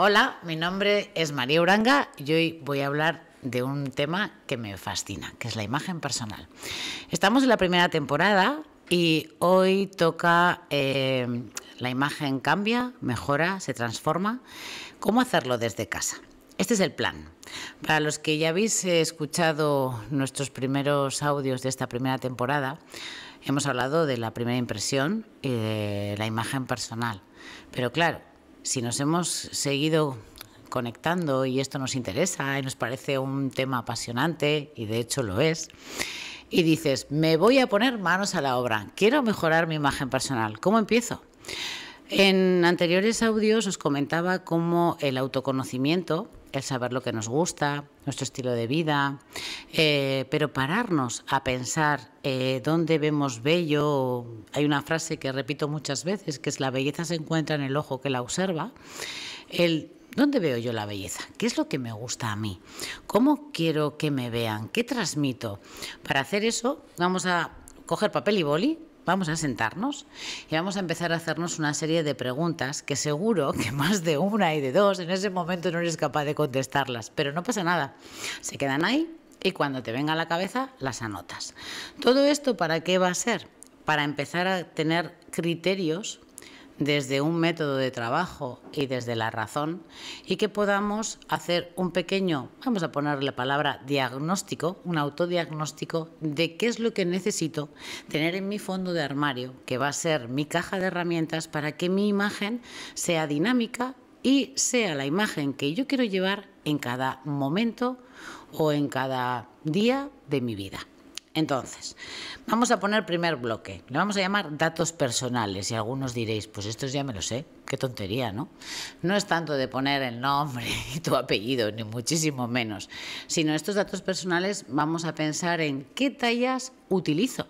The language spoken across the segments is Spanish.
Hola, mi nombre es María Uranga y hoy voy a hablar de un tema que me fascina, que es la imagen personal. Estamos en la primera temporada y hoy toca eh, la imagen cambia, mejora, se transforma. ¿Cómo hacerlo desde casa? Este es el plan. Para los que ya habéis escuchado nuestros primeros audios de esta primera temporada, hemos hablado de la primera impresión y de la imagen personal. Pero claro, si nos hemos seguido conectando y esto nos interesa y nos parece un tema apasionante, y de hecho lo es, y dices, me voy a poner manos a la obra, quiero mejorar mi imagen personal, ¿cómo empiezo? En anteriores audios os comentaba cómo el autoconocimiento el saber lo que nos gusta, nuestro estilo de vida, eh, pero pararnos a pensar eh, dónde vemos bello. Hay una frase que repito muchas veces, que es la belleza se encuentra en el ojo que la observa. El ¿Dónde veo yo la belleza? ¿Qué es lo que me gusta a mí? ¿Cómo quiero que me vean? ¿Qué transmito? Para hacer eso vamos a coger papel y boli vamos a sentarnos y vamos a empezar a hacernos una serie de preguntas que seguro que más de una y de dos en ese momento no eres capaz de contestarlas, pero no pasa nada, se quedan ahí y cuando te venga a la cabeza las anotas. ¿Todo esto para qué va a ser? Para empezar a tener criterios desde un método de trabajo y desde la razón y que podamos hacer un pequeño, vamos a ponerle la palabra diagnóstico, un autodiagnóstico de qué es lo que necesito tener en mi fondo de armario, que va a ser mi caja de herramientas para que mi imagen sea dinámica y sea la imagen que yo quiero llevar en cada momento o en cada día de mi vida. Entonces, vamos a poner primer bloque. lo vamos a llamar datos personales y algunos diréis, pues estos ya me lo sé. Qué tontería, ¿no? No es tanto de poner el nombre y tu apellido, ni muchísimo menos, sino estos datos personales vamos a pensar en qué tallas utilizo.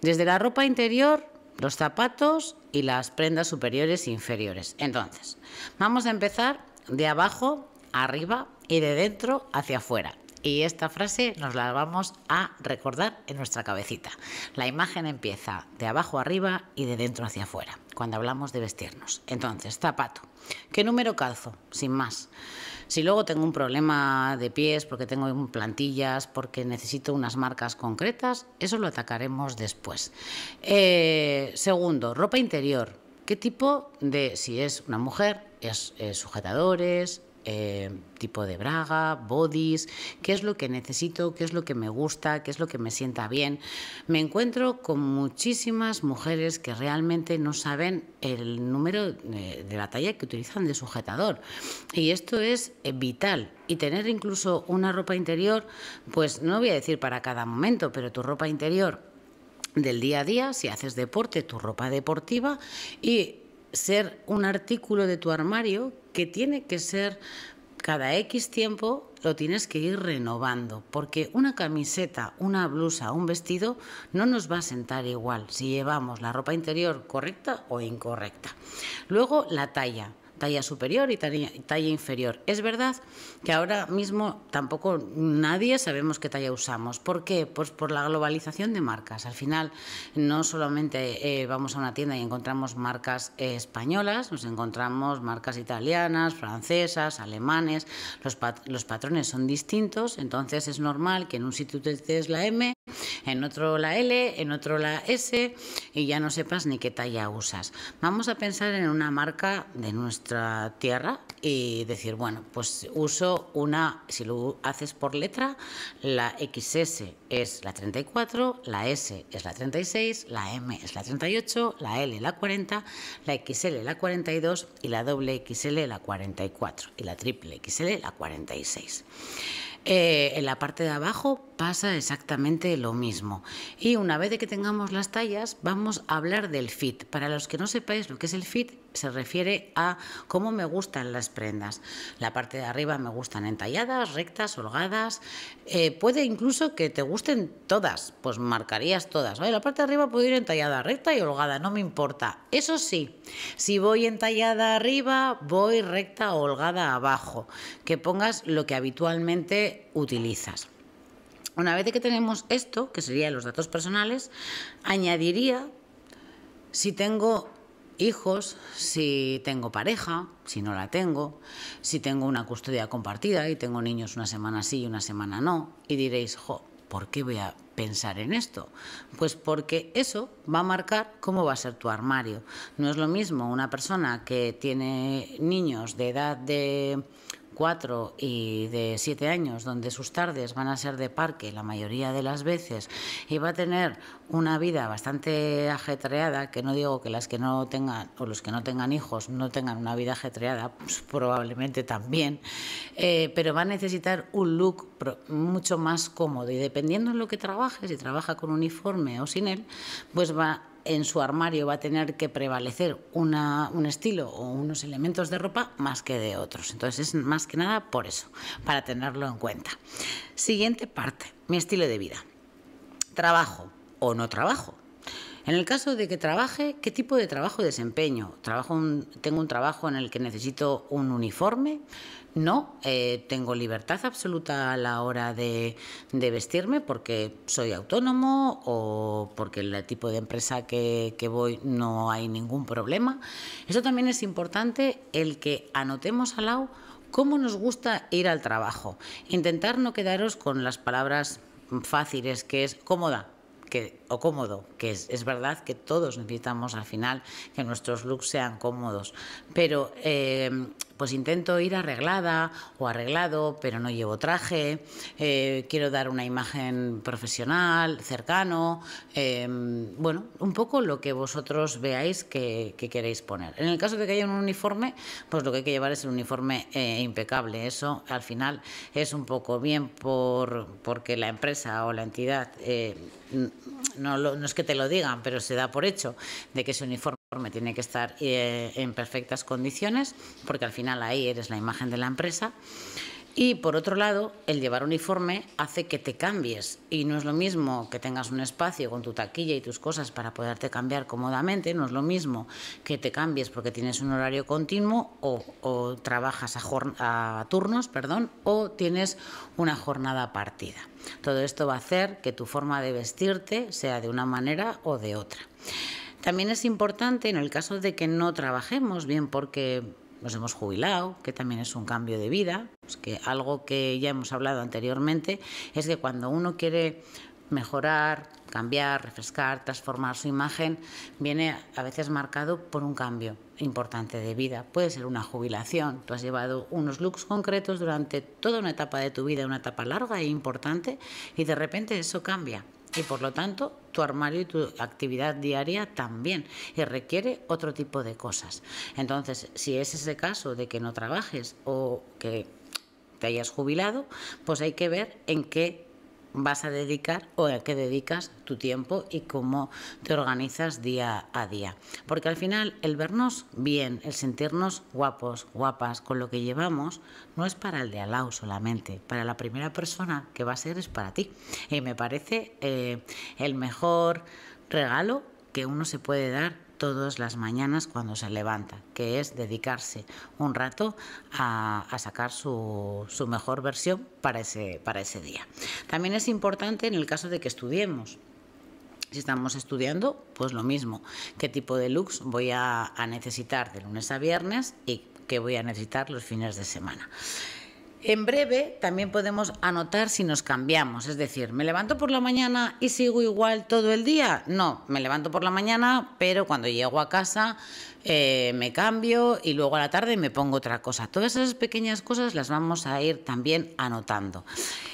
Desde la ropa interior, los zapatos y las prendas superiores e inferiores. Entonces, vamos a empezar de abajo arriba y de dentro hacia afuera y esta frase nos la vamos a recordar en nuestra cabecita. La imagen empieza de abajo arriba y de dentro hacia afuera, cuando hablamos de vestirnos. Entonces, zapato. ¿Qué número calzo? Sin más. Si luego tengo un problema de pies, porque tengo plantillas, porque necesito unas marcas concretas, eso lo atacaremos después. Eh, segundo, ropa interior. ¿Qué tipo de, si es una mujer, es sujetadores, eh, tipo de braga, bodies, qué es lo que necesito, qué es lo que me gusta, qué es lo que me sienta bien. Me encuentro con muchísimas mujeres que realmente no saben el número de, de la talla que utilizan de sujetador. Y esto es eh, vital. Y tener incluso una ropa interior, pues no voy a decir para cada momento, pero tu ropa interior del día a día, si haces deporte, tu ropa deportiva y ser un artículo de tu armario que tiene que ser cada X tiempo lo tienes que ir renovando, porque una camiseta, una blusa, un vestido no nos va a sentar igual si llevamos la ropa interior correcta o incorrecta. Luego la talla talla superior y talla, inferior. Es verdad que ahora mismo tampoco nadie sabemos qué talla usamos. ¿Por qué? Pues por la globalización de marcas. Al final no solamente eh, vamos a una tienda y encontramos marcas eh, españolas, nos encontramos marcas italianas, francesas, alemanes, los, patrones son distintos, entonces es normal que en un sitio de la M, en otro la L, en otro la S y ya no sepas ni qué talla usas. Vamos a pensar en una marca de nuestra tierra y decir, bueno, pues uso una, si lo haces por letra, la XS es la 34, la S es la 36, la M es la 38, la L la 40, la XL la 42 y la doble XL la 44 y la triple XL la 46. Eh, en la parte de abajo pasa exactamente lo mismo. Y una vez de que tengamos las tallas, vamos a hablar del fit. Para los que no sepáis lo que es el fit, se refiere a cómo me gustan las prendas. La parte de arriba me gustan entalladas, rectas, holgadas. Eh, puede incluso que te gusten todas, pues marcarías todas. la parte de arriba puede ir entallada, recta y holgada, no me importa. Eso sí, si voy entallada arriba, voy recta o holgada abajo. Que pongas lo que habitualmente utilizas. Una vez que tenemos esto, que serían los datos personales, añadiría si tengo hijos, si tengo pareja, si no la tengo, si tengo una custodia compartida y tengo niños una semana sí y una semana no, y diréis, jo, ¿por qué voy a pensar en esto? Pues porque eso va a marcar cómo va a ser tu armario. No es lo mismo una persona que tiene niños de edad de 4 y de 7 años, donde sus tardes van a ser de parque la mayoría de las veces y va a tener una vida bastante ajetreada, que no digo que las que no tengan o los que no tengan hijos no tengan una vida ajetreada, pues probablemente también, eh, pero va a necesitar un look mucho más cómodo y dependiendo en lo que trabaje, si trabaja con uniforme o sin él, pues va en su armario va a tener que prevalecer un estilo o unos elementos de ropa más que de otros. Entonces es más que nada por eso, para tenerlo en cuenta. Siguiente parte, mi estilo de vida. Trabajo o no trabajo. En el caso de que trabaje, ¿qué tipo de trabajo desempeño? ¿Tengo un trabajo en el que necesito un uniforme? No, eh, tengo libertad absoluta a la hora de, vestirme porque soy autónomo o porque el tipo de empresa que, que voy no hay ningún problema. Eso también es importante, el que anotemos al lado cómo nos gusta ir al trabajo. Intentar no quedaros con las palabras fáciles, que es cómoda, o cómodo, que es, verdad que todos necesitamos al final que nuestros looks sean cómodos, pero eh, pues intento ir arreglada o arreglado, pero no llevo traje, eh, quiero dar una imagen profesional, cercano, em, bueno, un poco lo que vosotros veáis que, queréis poner. En el caso de que haya un uniforme, pues lo que hay que llevar es el uniforme eh, impecable, eso al final es un poco bien por, porque la empresa o la entidad, eh, no, no es que te lo digan, pero se da por hecho de que ese uniforme pues tiene que estar eh, en perfectas condiciones, porque al final ahí eres la imagen de la empresa. Y por otro lado, el llevar uniforme hace que te cambies. Y no es lo mismo que tengas un espacio con tu taquilla y tus cosas para poderte cambiar cómodamente, no es lo mismo que te cambies porque tienes un horario continuo o, trabajas a, a turnos, perdón, o tienes una jornada partida. Todo esto va a hacer que tu forma de vestirte sea de una manera o de otra. También es importante en el caso de que no trabajemos, bien porque nos hemos jubilado, que también es un cambio de vida, que algo que ya hemos hablado anteriormente es que cuando uno quiere mejorar, cambiar, refrescar, transformar su imagen, viene a veces marcado por un cambio importante de vida. Puede ser una jubilación, tú has llevado unos looks concretos durante toda una etapa de tu vida, una etapa larga e importante, y de repente eso cambia y por lo tanto tu armario y tu actividad diaria también y requiere otro tipo de cosas. Entonces, si es ese caso de que no trabajes o que te hayas jubilado, pues hay que ver en qué vas a dedicar o a qué dedicas tu tiempo y cómo te organizas día a día. Porque al final el vernos bien, el sentirnos guapos, guapas con lo que llevamos, no es para el de al lado solamente, para la primera persona que va a ser es para ti. Y me parece eh, el mejor regalo que uno se puede dar todas las mañanas cuando se levanta, que es dedicarse un rato a, sacar su, mejor versión para ese, día. También es importante en el caso de que estudiemos. Si estamos estudiando, pues lo mismo. ¿Qué tipo de looks voy a necesitar de lunes a viernes y qué voy a necesitar los fines de semana? En breve también podemos anotar si nos cambiamos, es decir, ¿me levanto por la mañana y sigo igual todo el día? No, me levanto por la mañana, pero cuando llego a casa eh, me cambio y luego a la tarde me pongo otra cosa. Todas esas pequeñas cosas las vamos a ir también anotando.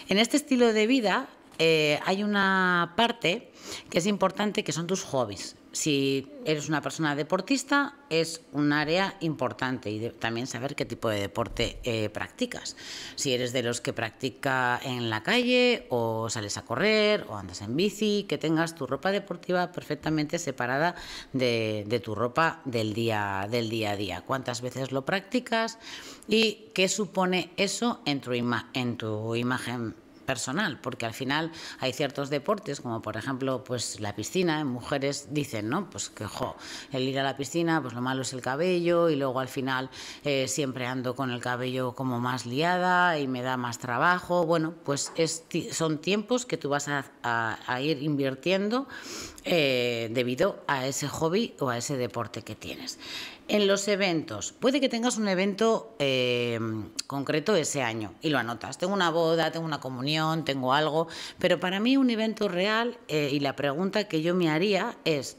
En este estilo de vida eh, hay una parte que es importante, que son tus hobbies si eres una persona deportista, es un área importante y también saber qué tipo de deporte eh, practicas. Si eres de los que practica en la calle o sales a correr o andas en bici, que tengas tu ropa deportiva perfectamente separada de, tu ropa del día, del día a día. ¿Cuántas veces lo practicas y qué supone eso en tu, en tu imagen personal, porque al final hay ciertos deportes, como por ejemplo pues la piscina, en mujeres dicen, ¿no? Pues que jo, el ir a la piscina, pues lo malo es el cabello y luego al final eh, siempre ando con el cabello como más liada y me da más trabajo. Bueno, pues son tiempos que tú vas a, ir invirtiendo eh, debido a ese hobby o a ese deporte que tienes. En los eventos, puede que tengas un evento em, concreto ese año y lo anotas. Tengo una boda, tengo una comunión, tengo algo, pero para mí un evento real eh, y la pregunta que yo me haría es,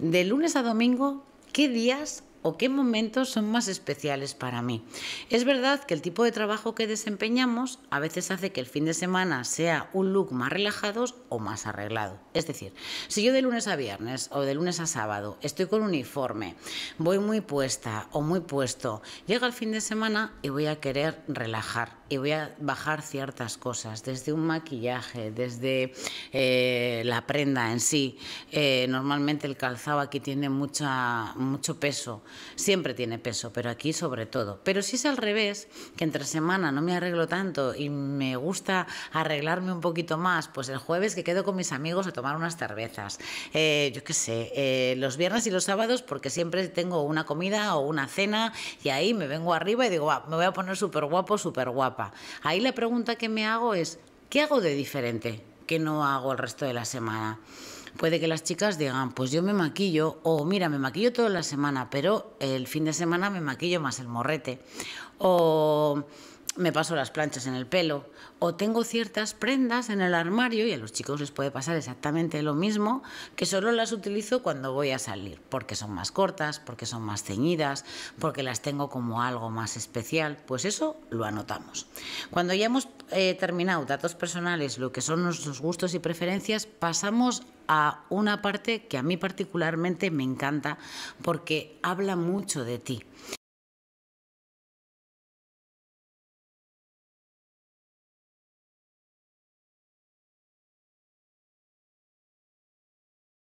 de lunes a domingo, ¿qué días o qué momentos son más especiales para mí. Es verdad que el tipo de trabajo que desempeñamos a veces hace que el fin de semana sea un look más relajado o más arreglado. Es decir, si yo de lunes a viernes o de lunes a sábado estoy con uniforme, voy muy puesta o muy puesto, llega el fin de semana y voy a querer relajar y voy a bajar ciertas cosas, desde un maquillaje, desde eh, la prenda en sí. Eh, normalmente el calzado aquí tiene mucha, mucho peso, siempre tiene peso, pero aquí sobre todo. Pero si es al revés, que entre semana no me arreglo tanto y me gusta arreglarme un poquito más, pues el jueves que quedo con mis amigos a tomar unas cervezas. Eh, yo qué sé, los viernes y los sábados porque siempre tengo una comida o una cena y ahí me vengo arriba y digo, me voy a poner súper guapo, súper guapo. Ahí la pregunta que me hago es, ¿qué hago de diferente que no hago el resto de la semana? Puede que las chicas digan, pues yo me maquillo, o mira, me maquillo toda la semana, pero el fin de semana me maquillo más el morrete. O me paso las planchas en el pelo o tengo ciertas prendas en el armario y a los chicos les puede pasar exactamente lo mismo que solo las utilizo cuando voy a salir porque son más cortas, porque son más ceñidas, porque las tengo como algo más especial, pues eso lo anotamos. Cuando ya hemos eh, terminado datos personales, lo que son nuestros gustos y preferencias, pasamos a una parte que a mí particularmente me encanta porque habla mucho de ti.